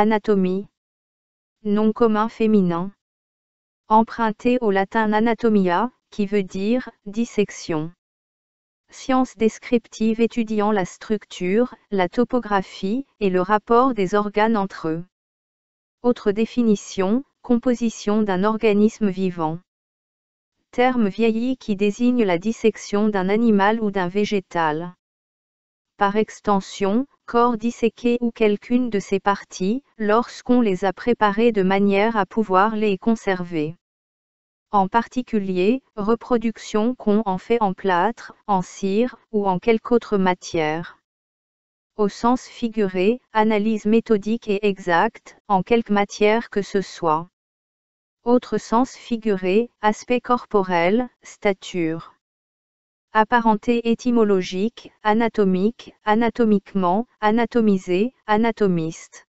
Anatomie. Nom commun féminin. Emprunté au latin anatomia, qui veut dire dissection. Science descriptive étudiant la structure, la topographie et le rapport des organes entre eux. Autre définition, composition d'un organisme vivant. Terme vieilli qui désigne la dissection d'un animal ou d'un végétal. Par extension, corps disséqué ou quelqu'une de ses parties, lorsqu'on les a préparées de manière à pouvoir les conserver. En particulier, reproduction qu'on en fait en plâtre, en cire, ou en quelque autre matière. Au sens figuré, analyse méthodique et exacte, en quelque matière que ce soit. Autre sens figuré, aspect corporel, stature. Apparenté étymologique, anatomique, anatomiquement, anatomisé, anatomiste.